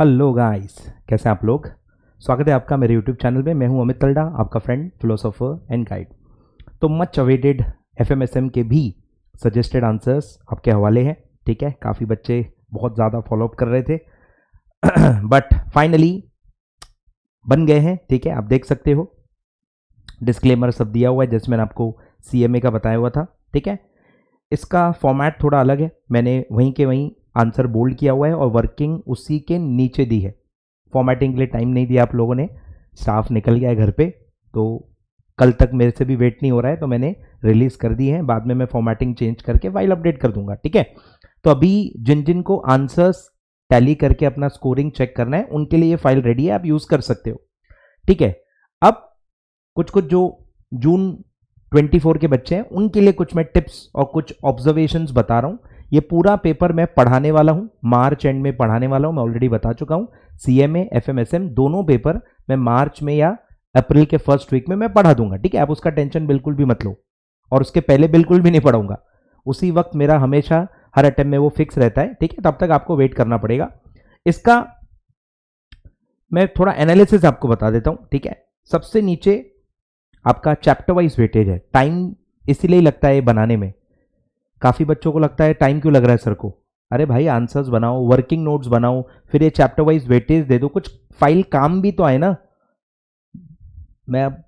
hello guys कैसे आप लोग स्वागत है आपका मेरे यूट्यूब चैनल में मैं हूं अमित तलडा आपका फ्रेंड फिलोसोफर एंड गाइड तो मच अवेटेड एफ के भी सजेस्टेड आंसर्स आपके हवाले हैं ठीक है काफ़ी बच्चे बहुत ज़्यादा फॉलोअप कर रहे थे बट फाइनली बन गए हैं ठीक है आप देख सकते हो डिस्क्लेमर सब दिया हुआ है जैसे मैंने आपको सी का बताया हुआ था ठीक है इसका फॉर्मेट थोड़ा अलग है मैंने वहीं के वहीं आंसर बोल्ड किया हुआ है और वर्किंग उसी के नीचे दी है फॉर्मेटिंग के लिए टाइम नहीं दिया आप लोगों ने स्टाफ निकल गया है घर पे तो कल तक मेरे से भी वेट नहीं हो रहा है तो मैंने रिलीज़ कर दी है बाद में मैं फॉर्मेटिंग चेंज करके फाइल अपडेट कर दूंगा ठीक है तो अभी जिन जिन को आंसर्स टैली करके अपना स्कोरिंग चेक करना है उनके लिए ये फाइल रेडी है आप यूज़ कर सकते हो ठीक है अब कुछ कुछ जो जून 24 के बच्चे हैं उनके लिए कुछ मैं टिप्स और कुछ ऑब्जर्वेशंस बता रहा हूँ ये पूरा पेपर मैं पढ़ाने वाला हूँ मार्च एंड में पढ़ाने वाला हूँ मैं ऑलरेडी बता चुका हूँ सी एम दोनों पेपर मैं मार्च में या अप्रैल के फर्स्ट वीक में मैं पढ़ा दूंगा ठीक है आप उसका टेंशन बिल्कुल भी मत लो और उसके पहले बिल्कुल भी नहीं पढ़ूंगा उसी वक्त मेरा हमेशा हर अटैम्प में वो फिक्स रहता है ठीक है तब तक आपको वेट करना पड़ेगा इसका मैं थोड़ा एनालिसिस आपको बता देता हूँ ठीक है सबसे नीचे आपका चैप्टर वाइज वेटेज है टाइम इसीलिए लगता है बनाने में काफ़ी बच्चों को लगता है टाइम क्यों लग रहा है सर को अरे भाई आंसर्स बनाओ वर्किंग नोट्स बनाओ फिर ये चैप्टर वाइज वेटेज दे दो कुछ फाइल काम भी तो आए ना मैं अब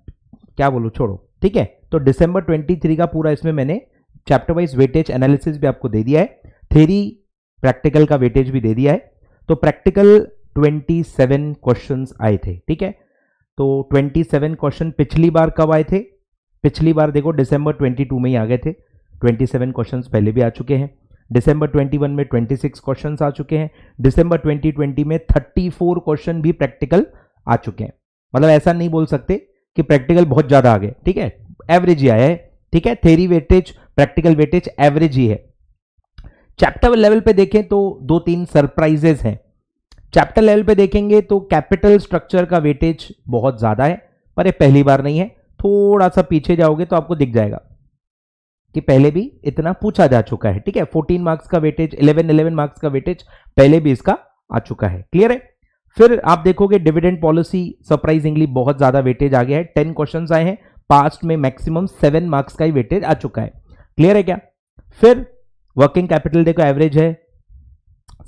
क्या बोलूँ छोड़ो ठीक है तो दिसंबर 23 का पूरा इसमें मैंने चैप्टर वाइज वेटेज एनालिसिस भी आपको दे दिया है थेरी प्रैक्टिकल का वेटेज भी दे दिया है तो प्रैक्टिकल 27 क्वेश्चंस आए थे ठीक है तो 27 क्वेश्चन पिछली बार कब आए थे पिछली बार देखो दिसंबर 22 में ही आ गए थे ट्वेंटी सेवन क्वेश्चन पहले भी आ चुके हैं दिसंबर वन में ट्वेंटी सिक्स क्वेश्चन आ चुके हैं दिसंबर ट्वेंटी में थर्टी फोर क्वेश्चन भी प्रैक्टिकल आ चुके हैं मतलब ऐसा नहीं बोल सकते कि प्रैक्टिकल बहुत ज़्यादा आ गए ठीक है एवरेज ही आया है ठीक है theory weightage practical weightage average ही है चैप्टर लेवल पे देखें तो दो तीन सरप्राइजेज हैं चैप्टर लेवल पे देखेंगे तो कैपिटल स्ट्रक्चर का वेटेज बहुत ज़्यादा है पर ये पहली बार नहीं है थोड़ा सा पीछे जाओगे तो आपको दिख जाएगा कि पहले भी इतना पूछा जा चुका है ठीक है 14 मार्क्स का वेटेज 11 11 मार्क्स का वेटेज पहले भी इसका आ चुका है क्लियर है फिर आप देखोगे डिविडेंड पॉलिसी सरप्राइजिंगली बहुत ज्यादा वेटेज आ गया है टेन क्वेश्चन आए हैं पास्ट में मैक्सिमम सेवन मार्क्स का ही वेटेज आ चुका है क्लियर है क्या फिर वर्किंग कैपिटल देखो एवरेज है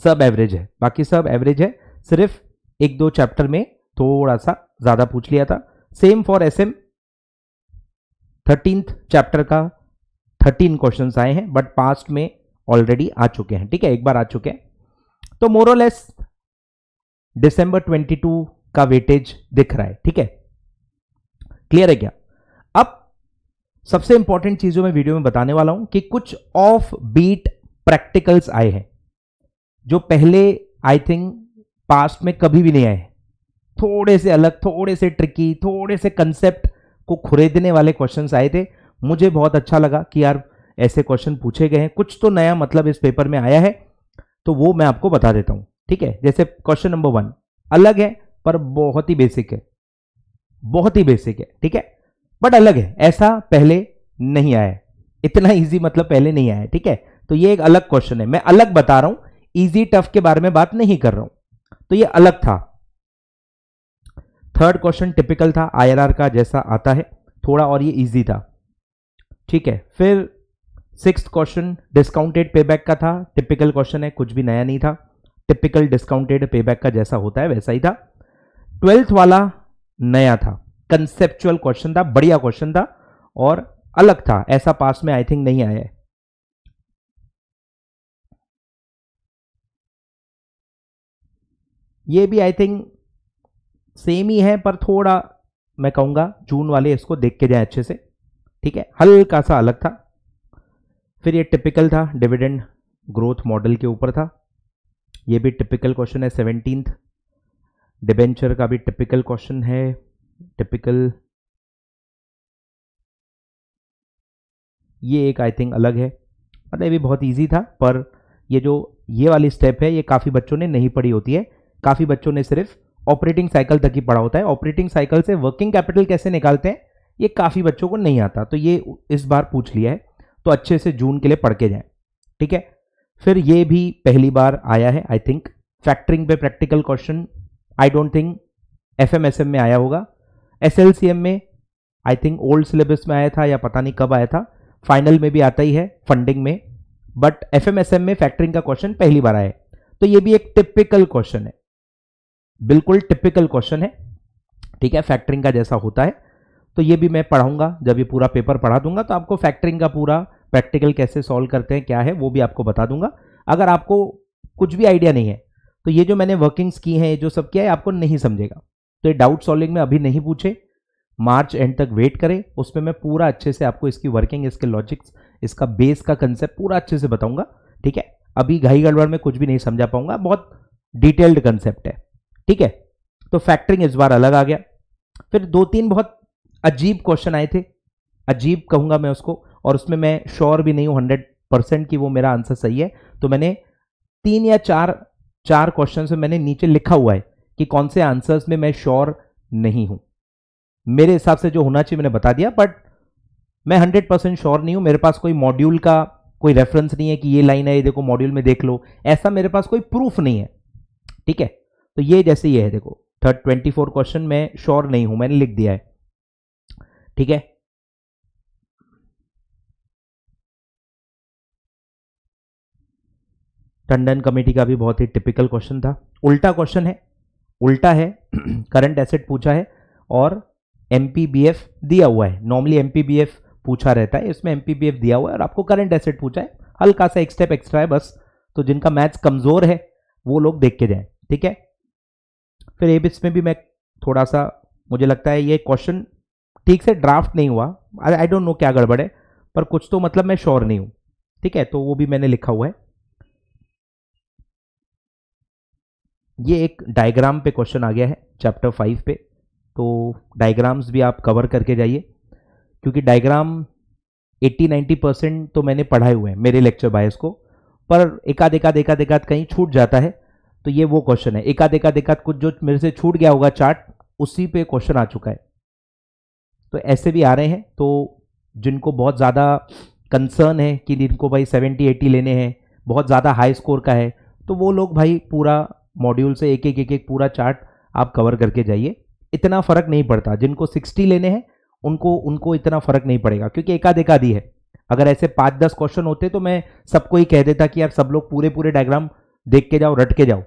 सब एवरेज है बाकी सब एवरेज है सिर्फ एक दो चैप्टर में थोड़ा सा ज्यादा पूछ लिया था same for S M thirteenth chapter का थर्टीन क्वेश्चन आए हैं बट पास्ट में ऑलरेडी आ चुके हैं ठीक है एक बार आ चुके हैं तो मोरोलेस ट्वेंटी 22 का वेटेज दिख रहा है ठीक है क्लियर है क्या अब सबसे इंपॉर्टेंट चीजों में वीडियो में बताने वाला हूं कि कुछ ऑफ बीट प्रैक्टिकल्स आए हैं जो पहले आई थिंक पास्ट में कभी भी नहीं आए थोड़े से अलग थोड़े से ट्रिकी थोड़े से कंसेप्ट को खुरेदने वाले क्वेश्चंस आए थे मुझे बहुत अच्छा लगा कि यार ऐसे क्वेश्चन पूछे गए हैं कुछ तो नया मतलब इस पेपर में आया है तो वो मैं आपको बता देता हूं ठीक है जैसे क्वेश्चन नंबर वन अलग है पर बहुत ही बेसिक है बहुत ही बेसिक है ठीक है बट अलग है ऐसा पहले नहीं आया इतना इजी मतलब पहले नहीं आया ठीक है तो ये एक अलग क्वेश्चन है मैं अलग बता रहा हूं इजी टफ के बारे में बात नहीं कर रहा हूं तो ये अलग था थर्ड क्वेश्चन टिपिकल था आईआरआर का जैसा आता है थोड़ा और ये इजी था ठीक है फिर सिक्स क्वेश्चन डिस्काउंटेड पे का था टिपिकल क्वेश्चन है कुछ भी नया नहीं था टिपिकल डिस्काउंटेड पे का जैसा होता है वैसा ही था ट्वेल्थ वाला नया था कंसेप्चुअल क्वेश्चन था बढ़िया क्वेश्चन था और अलग था ऐसा पास में आई थिंक नहीं आया है ये भी आई थिंक सेम ही है पर थोड़ा मैं कहूंगा जून वाले इसको देख के जाए अच्छे से ठीक है हल्का सा अलग था फिर ये टिपिकल था डिविडेंड ग्रोथ मॉडल के ऊपर था ये भी टिपिकल क्वेश्चन है सेवनटीन डिबेंचर का भी टिपिकल क्वेश्चन है टिपिकल ये एक आई थिंक अलग है मतलब ये भी बहुत ईजी था पर ये जो ये वाली स्टेप है ये काफ़ी बच्चों ने नहीं पढ़ी होती है काफ़ी बच्चों ने सिर्फ ऑपरेटिंग साइकिल तक ही पढ़ा होता है ऑपरेटिंग साइकिल से वर्किंग कैपिटल कैसे निकालते हैं ये काफ़ी बच्चों को नहीं आता तो ये इस बार पूछ लिया है तो अच्छे से जून के लिए पढ़ के जाएँ ठीक है फिर ये भी पहली बार आया है आई थिंक फैक्टरिंग पे practical question I don't think F M S M में आया होगा एस एल सी एम में आई थिंक ओल्ड सिलेबस में आया था या पता नहीं कब आया था फाइनल में भी आता ही है फंडिंग में but F M S M में फैक्टरिंग का क्वेश्चन पहली बार आया है तो ये भी एक टिपिकल क्वेश्चन है बिल्कुल टिपिकल क्वेश्चन है ठीक है फैक्टरिंग का जैसा होता है तो ये भी मैं पढ़ाऊंगा जब ये पूरा पेपर पढ़ा दूंगा तो आपको फैक्टरिंग का पूरा प्रैक्टिकल कैसे सॉल्व करते हैं क्या है वो भी आपको बता दूंगा अगर आपको कुछ भी आइडिया नहीं है तो ये जो मैंने वर्किंग्स की हैं ये जो सब किया है आपको नहीं समझेगा तो ये डाउट सॉल्विंग में अभी नहीं पूछे मार्च एंड तक वेट करें उसमें मैं पूरा अच्छे से आपको इसकी वर्किंग इसके लॉजिक्स इसका बेस का कंसेप्ट पूरा अच्छे से बताऊंगा ठीक है अभी घाई गड़बड़ में कुछ भी नहीं समझा पाऊंगा बहुत डिटेल्ड कंसेप्ट है ठीक है तो फैक्टरिंग इस बार अलग आ गया फिर दो तीन बहुत अजीब क्वेश्चन आए थे अजीब कहूंगा मैं उसको और उसमें मैं श्योर भी नहीं हूं हंड्रेड परसेंट कि वो मेरा आंसर सही है तो मैंने तीन या चार चार क्वेश्चन में मैंने नीचे लिखा हुआ है कि कौन से आंसर्स में मैं श्योर नहीं हूं मेरे हिसाब से जो होना चाहिए मैंने बता दिया बट मैं हंड्रेड परसेंट श्योर नहीं हूं मेरे पास कोई मॉड्यूल का कोई रेफरेंस नहीं है कि ये लाइन है ये देखो मॉड्यूल में देख लो ऐसा मेरे पास कोई प्रूफ नहीं है ठीक है तो ये जैसे ये है देखो थर्ड ट्वेंटी फोर क्वेश्चन मैं श्योर नहीं हूँ मैंने लिख दिया है ठीक है टंडन कमेटी का भी बहुत ही टिपिकल क्वेश्चन था उल्टा क्वेश्चन है उल्टा है करंट एसेट पूछा है और एम दिया हुआ है नॉर्मली एम पूछा रहता है इसमें एम दिया हुआ है और आपको करंट एसेट पूछा है हल्का सा एक स्टेप एक्स्ट्रा है बस तो जिनका मैथ्स कमज़ोर है वो लोग देख के जाए ठीक है फिर एबिस में भी मैं थोड़ा सा मुझे लगता है ये क्वेश्चन ठीक से ड्राफ्ट नहीं हुआ आई डोंट नो क्या गड़बड़ है पर कुछ तो मतलब मैं श्योर नहीं हूं ठीक है तो वो भी मैंने लिखा हुआ है ये एक डायग्राम पे क्वेश्चन आ गया है चैप्टर फाइव पे तो डायग्राम्स भी आप कवर करके जाइए क्योंकि डायग्राम 80-90 परसेंट तो मैंने पढ़ाए हुए हैं मेरे लेक्चर बायस को पर एकाध एकाध एकाध एकाध कहीं छूट जाता है तो ये वो क्वेश्चन है एकाध एकाध एकाध कुछ जो मेरे से छूट गया होगा चार्ट उसी पे क्वेश्चन आ चुका है तो ऐसे भी आ रहे हैं तो जिनको बहुत ज़्यादा कंसर्न है कि जिनको भाई सेवेंटी एटी लेने हैं बहुत ज़्यादा हाई स्कोर का है तो वो लोग भाई पूरा मॉड्यूल से एक एक एक एक पूरा चार्ट आप कवर करके जाइए इतना फ़र्क नहीं पड़ता जिनको सिक्सटी लेने हैं उनको उनको इतना फ़र्क नहीं पड़ेगा क्योंकि एकाध एकाधी है अगर ऐसे पाँच दस क्वेश्चन होते तो मैं सबको ही कह देता कि यार सब लोग पूरे पूरे डायग्राम देख के जाओ रट के जाओ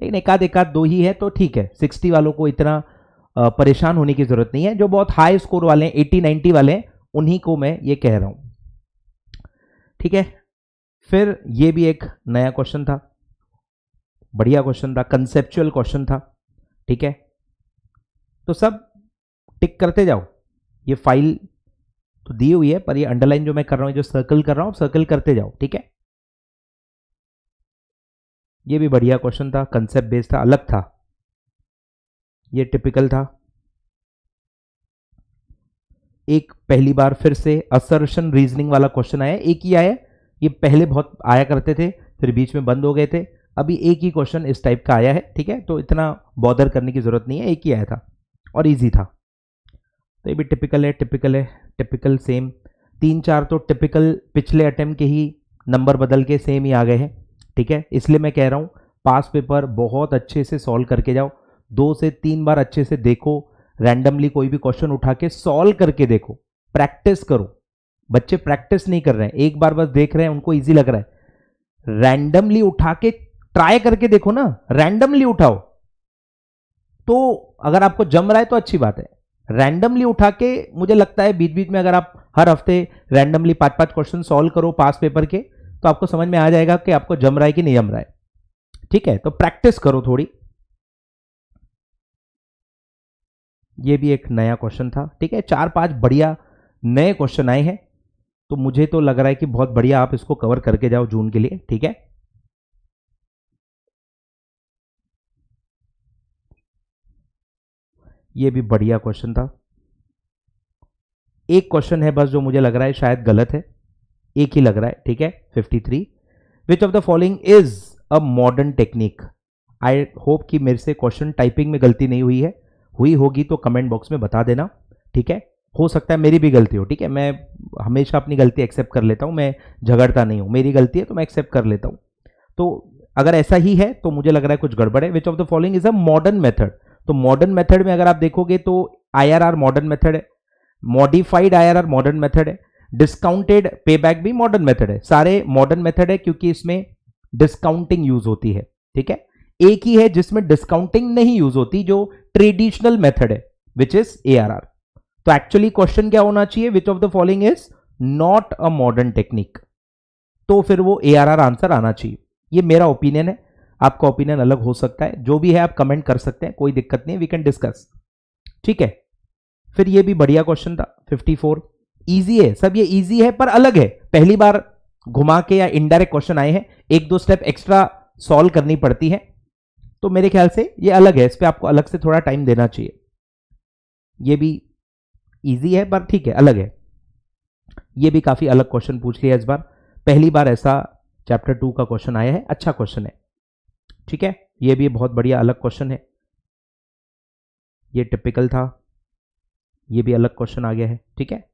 लेकिन एकाध एकाध दो ही है तो ठीक है सिक्सटी वालों को इतना परेशान होने की जरूरत नहीं है जो बहुत हाई स्कोर वाले हैं एट्टी नाइन्टी वाले हैं उन्हीं को मैं ये कह रहा हूं ठीक है फिर ये भी एक नया क्वेश्चन था बढ़िया क्वेश्चन था कंसेप्चुअल क्वेश्चन था ठीक है तो सब टिक करते जाओ ये फाइल तो दी हुई है पर ये अंडरलाइन जो मैं कर रहा हूं जो सर्कल कर रहा हूं सर्कल करते जाओ ठीक है ये भी बढ़िया क्वेश्चन था कंसेप्ट बेस्ड था अलग था ये टिपिकल था एक पहली बार फिर से असर्शन रीजनिंग वाला क्वेश्चन आया एक ही आया ये पहले बहुत आया करते थे फिर बीच में बंद हो गए थे अभी एक ही क्वेश्चन इस टाइप का आया है ठीक है तो इतना बॉदर करने की ज़रूरत नहीं है एक ही आया था और इजी था तो ये भी टिपिकल है टिपिकल है टिपिकल सेम तीन चार तो टिपिकल पिछले अटैम्प के ही नंबर बदल के सेम ही आ गए हैं ठीक है इसलिए मैं कह रहा हूँ पास पेपर बहुत अच्छे से सॉल्व करके जाओ दो से तीन बार अच्छे से देखो रैंडमली कोई भी क्वेश्चन उठा के सॉल्व करके देखो प्रैक्टिस करो बच्चे प्रैक्टिस नहीं कर रहे हैं एक बार बस देख रहे हैं उनको इजी लग रहा है रैंडमली उठा के ट्राई करके देखो ना रैंडमली उठाओ तो अगर आपको जम रहा है तो अच्छी बात है रैंडमली उठा के मुझे लगता है बीच बीच में अगर आप हर हफ्ते रैंडमली पांच पांच क्वेश्चन सॉल्व करो पास पेपर के तो आपको समझ में आ जाएगा कि आपको जम रहा है कि नहीं जम रहा है ठीक है तो प्रैक्टिस करो थोड़ी ये भी एक नया क्वेश्चन था ठीक है चार पांच बढ़िया नए क्वेश्चन आए हैं तो मुझे तो लग रहा है कि बहुत बढ़िया आप इसको कवर करके जाओ जून के लिए ठीक है ये भी बढ़िया क्वेश्चन था एक क्वेश्चन है बस जो मुझे लग रहा है शायद गलत है एक ही लग रहा है ठीक है 53 which of the following is a modern technique I hope कि मेरे से क्वेश्चन टाइपिंग में गलती नहीं हुई है हुई होगी तो कमेंट बॉक्स में बता देना ठीक है हो सकता है मेरी भी गलती हो ठीक है मैं हमेशा अपनी गलती एक्सेप्ट कर लेता हूँ मैं झगड़ता नहीं हूँ मेरी गलती है तो मैं एक्सेप्ट कर लेता हूँ तो अगर ऐसा ही है तो मुझे लग रहा है कुछ गड़बड़ है which of the following is a modern method तो मॉडर्न मेथड में अगर आप देखोगे तो आई मॉडर्न मेथड है मॉडिफाइड आई मॉडर्न मेथड है डिस्काउंटेड पे बैक भी मॉडर्न मेथड है सारे मॉडर्न मेथड है क्योंकि इसमें डिस्काउंटिंग यूज होती है ठीक है एक ही है जिसमें डिस्काउंटिंग नहीं यूज होती जो ट्रेडिशनल मेथड है विच इज ए तो एक्चुअली क्वेश्चन क्या होना चाहिए which of the following is not a modern technique तो फिर वो ए आंसर आना चाहिए ये मेरा ओपिनियन है आपका ओपिनियन अलग हो सकता है जो भी है आप कमेंट कर सकते हैं कोई दिक्कत नहीं वी कैन डिस्कस ठीक है फिर ये भी बढ़िया क्वेश्चन था 54 इजी है सब ये इजी है पर अलग है पहली बार घुमा के या इनडायरेक्ट क्वेश्चन आए हैं एक दो स्टेप एक्स्ट्रा सॉल्व करनी पड़ती है तो मेरे ख्याल से ये अलग है इस पर आपको अलग से थोड़ा टाइम देना चाहिए ये भी ईजी है पर ठीक है अलग है ये भी काफ़ी अलग क्वेश्चन पूछ लिया इस बार पहली बार ऐसा चैप्टर टू का क्वेश्चन आया है अच्छा क्वेश्चन है ठीक है ये भी बहुत बढ़िया अलग क्वेश्चन है ये टिपिकल था ये भी अलग क्वेश्चन आ गया है ठीक है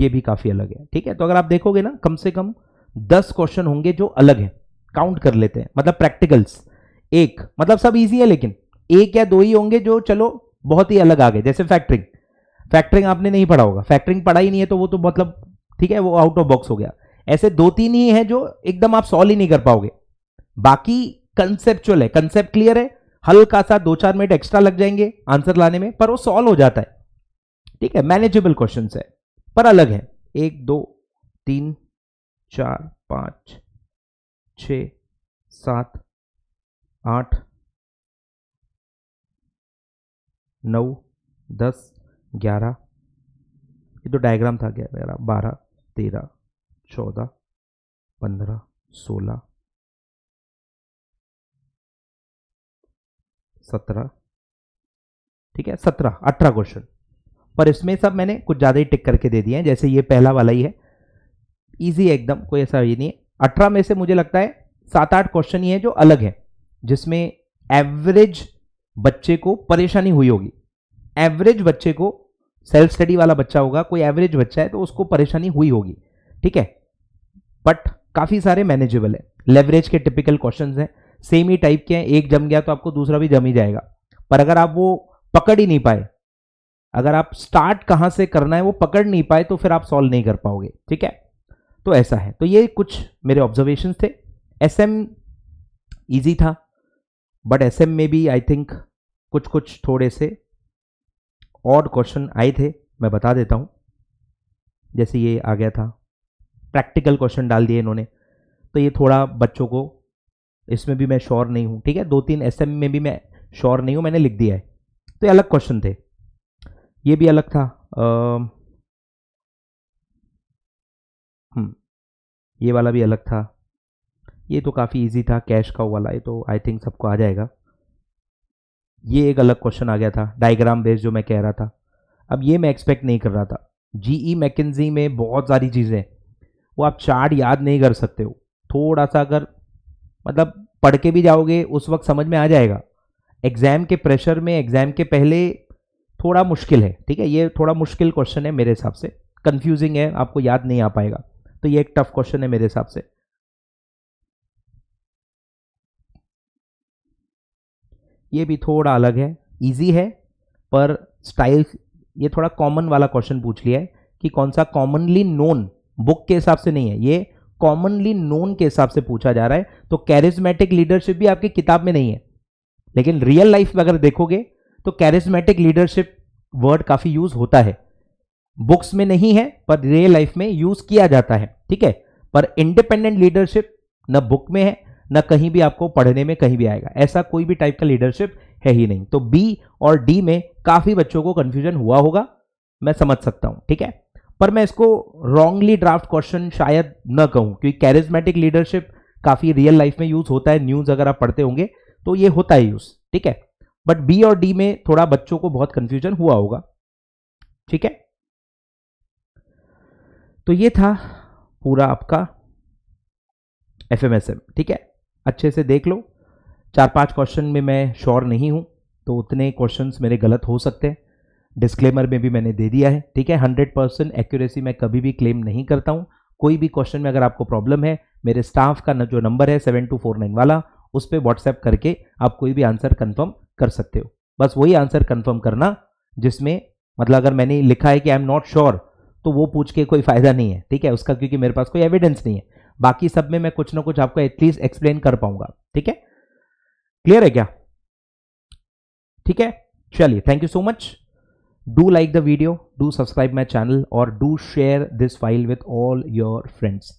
ये भी काफ़ी अलग है ठीक है तो अगर आप देखोगे ना कम से कम दस क्वेश्चन होंगे जो अलग हैं काउंट कर लेते हैं मतलब प्रैक्टिकल्स एक मतलब सब इजी है लेकिन एक या दो ही होंगे जो चलो बहुत ही अलग आ गए जैसे फैक्टरिंग फैक्टरिंग आपने नहीं पढ़ा होगा फैक्टरिंग पढ़ा ही नहीं है तो वो तो मतलब ठीक है वो आउट ऑफ बॉक्स हो गया ऐसे दो तीन ही है जो एकदम आप सॉल्व ही नहीं कर पाओगे बाकी कंसेप्चुअल है कंसेप्ट क्लियर है हल्का सा दो चार मिनट एक्स्ट्रा लग जाएंगे आंसर लाने में पर वो सॉल्व हो जाता है ठीक है मैनेजेबल क्वेश्चन है पर अलग है एक दो तीन चार पांच छ सात आठ नौ दस ग्यारह ये तो डायग्राम था मेरा बारह तेरह चौदह पंद्रह सोलह सत्रह ठीक है सत्रह अठारह क्वेश्चन पर इसमें सब मैंने कुछ ज़्यादा ही टिक करके दे दिए हैं जैसे ये पहला वाला ही है इजी एकदम कोई ऐसा ये नहीं है अठारह में से मुझे लगता है सात आठ क्वेश्चन ही है जो अलग है जिसमें एवरेज बच्चे को परेशानी हुई होगी एवरेज बच्चे को सेल्फ स्टडी वाला बच्चा होगा कोई एवरेज बच्चा है तो उसको परेशानी हुई होगी ठीक है बट काफ़ी सारे मैनेजेबल है लेवरेज के टिपिकल क्वेश्चन हैं सेम ही टाइप के हैं एक जम गया तो आपको दूसरा भी जम ही जाएगा पर अगर आप वो पकड़ ही नहीं पाए अगर आप स्टार्ट कहां से करना है वो पकड़ नहीं पाए तो फिर आप सॉल्व नहीं कर पाओगे ठीक है तो ऐसा है तो ये कुछ मेरे ऑब्जर्वेशन थे एस एम ईजी था बट एस एम में भी आई थिंक कुछ कुछ थोड़े से और क्वेश्चन आए थे मैं बता देता हूँ जैसे ये आ गया था प्रैक्टिकल क्वेश्चन डाल दिए इन्होंने तो ये थोड़ा बच्चों को इसमें भी मैं श्योर नहीं हूँ ठीक है दो तीन एस में भी मैं श्योर नहीं हूँ मैंने लिख दिया है तो ये अलग क्वेश्चन थे ये भी अलग था आ, ये वाला भी अलग था ये तो काफ़ी इजी था कैश का वाला ये तो आई थिंक सबको आ जाएगा ये एक अलग क्वेश्चन आ गया था डायग्राम बेस जो मैं कह रहा था अब ये मैं एक्सपेक्ट नहीं कर रहा था जी ई मैकेजी में बहुत सारी चीज़ें वो आप चार्ट याद नहीं कर सकते हो थोड़ा सा अगर मतलब पढ़ के भी जाओगे उस वक्त समझ में आ जाएगा एग्ज़ाम के प्रेशर में एग्ज़ाम के पहले थोड़ा मुश्किल है ठीक है ये थोड़ा मुश्किल क्वेश्चन है मेरे हिसाब से कन्फ्यूजिंग है आपको याद नहीं आ पाएगा तो ये एक टफ क्वेश्चन है मेरे हिसाब से ये भी थोड़ा अलग है इजी है पर स्टाइल ये थोड़ा कॉमन वाला क्वेश्चन पूछ लिया है कि कौन सा कॉमनली नोन बुक के हिसाब से नहीं है ये कॉमनली नोन के हिसाब से पूछा जा रहा है तो कैरिज्मेटिक लीडरशिप भी आपकी किताब में नहीं है लेकिन रियल लाइफ में अगर देखोगे तो कैरिज्मेटिक लीडरशिप वर्ड काफ़ी यूज होता है बुक्स में नहीं है पर रियल लाइफ में यूज किया जाता है ठीक है पर इंडिपेंडेंट लीडरशिप न बुक में है न कहीं भी आपको पढ़ने में कहीं भी आएगा ऐसा कोई भी टाइप का लीडरशिप है ही नहीं तो बी और डी में काफी बच्चों को कंफ्यूजन हुआ होगा मैं समझ सकता हूं ठीक है पर मैं इसको रॉन्गली ड्राफ्ट क्वेश्चन शायद न कहूं क्योंकि कैरिज्मेटिक लीडरशिप काफी रियल लाइफ में यूज होता है न्यूज अगर आप पढ़ते होंगे तो ये होता है यूज ठीक है बट बी और डी में थोड़ा बच्चों को बहुत कंफ्यूजन हुआ होगा ठीक है तो ये था पूरा आपका एफ एम एस एम ठीक है अच्छे से देख लो चार पांच क्वेश्चन में मैं श्योर नहीं हूँ तो उतने क्वेश्चंस मेरे गलत हो सकते हैं डिस्क्लेमर में भी मैंने दे दिया है ठीक है हंड्रेड परसेंट एक्यूरेसी मैं कभी भी क्लेम नहीं करता हूँ कोई भी क्वेश्चन में अगर आपको प्रॉब्लम है मेरे स्टाफ का जो नंबर है सेवन टू फोर नाइन वाला उस पर व्हाट्सएप करके आप कोई भी आंसर कन्फर्म कर सकते हो बस वही आंसर कन्फर्म करना जिसमें मतलब अगर मैंने लिखा है कि आई एम नॉट श्योर तो वो पूछ के कोई फ़ायदा नहीं है ठीक है उसका क्योंकि मेरे पास कोई एविडेंस नहीं है बाकी सब में मैं कुछ ना कुछ आपको एटलीस्ट एक्सप्लेन कर पाऊंगा ठीक है क्लियर है क्या ठीक है चलिए thank you so much do like the video do subscribe my channel और do share this file with all your friends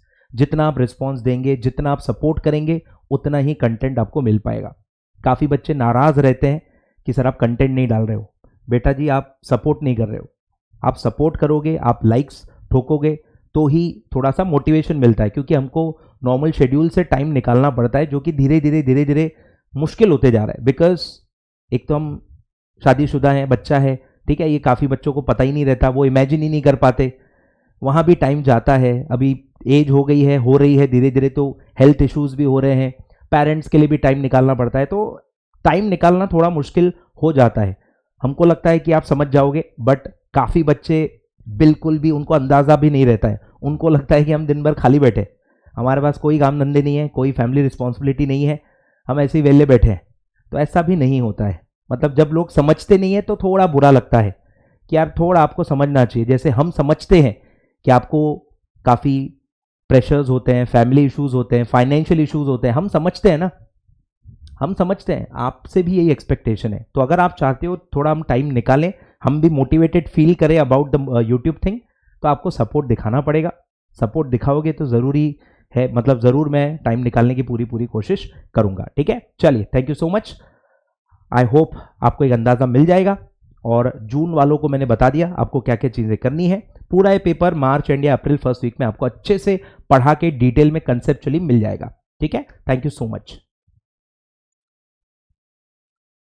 जितना आप रिस्पॉन्स देंगे जितना आप सपोर्ट करेंगे उतना ही कंटेंट आपको मिल पाएगा काफ़ी बच्चे नाराज़ रहते हैं कि सर आप कंटेंट नहीं डाल रहे हो बेटा जी आप सपोर्ट नहीं कर रहे हो आप सपोर्ट करोगे आप लाइक्स ठोकोगे तो ही थोड़ा सा मोटिवेशन मिलता है क्योंकि हमको नॉर्मल शेड्यूल से टाइम निकालना पड़ता है जो कि धीरे धीरे धीरे धीरे मुश्किल होते जा रहा है बिकॉज एक तो हम शादीशुदा हैं बच्चा है ठीक है ये काफ़ी बच्चों को पता ही नहीं रहता वो इमेजिन ही नहीं कर पाते वहाँ भी टाइम जाता है अभी एज हो गई है हो रही है धीरे धीरे तो हेल्थ इश्यूज़ भी हो रहे हैं पेरेंट्स के लिए भी टाइम निकालना पड़ता है तो टाइम निकालना थोड़ा मुश्किल हो जाता है हमको लगता है कि आप समझ जाओगे बट काफ़ी बच्चे बिल्कुल भी उनको अंदाज़ा भी नहीं रहता है उनको लगता है कि हम दिन भर खाली बैठे हमारे पास कोई काम धंधे नहीं है कोई फैमिली रिस्पॉन्सिबिलिटी नहीं है हम ऐसे ही वेले बैठे हैं तो ऐसा भी नहीं होता है मतलब जब लोग समझते नहीं है तो थोड़ा बुरा लगता है कि यार थोड़ा आपको समझना चाहिए जैसे हम समझते हैं कि आपको काफ़ी प्रेशर्स होते हैं फैमिली इश्यूज़ होते हैं फाइनेंशियल इश्यूज़ होते हैं हम समझते हैं ना हम समझते हैं आपसे भी यही एक्सपेक्टेशन है तो अगर आप चाहते हो थोड़ा हम टाइम निकालें हम भी मोटिवेटेड फील करें अबाउट द यूट्यूब थिंग तो आपको सपोर्ट दिखाना पड़ेगा सपोर्ट दिखाओगे तो ज़रूरी है मतलब ज़रूर मैं टाइम निकालने की पूरी पूरी कोशिश करूँगा ठीक है चलिए thank you so much I hope आपको एक अंदाज़ा मिल जाएगा और जून वालों को मैंने बता दिया आपको क्या क्या चीज़ें करनी है पूरा ये पेपर मार्च एंड या अप्रैल फर्स्ट वीक में आपको अच्छे से पढ़ा के डिटेल में कंसेप्चुअली मिल जाएगा ठीक है थैंक यू सो मच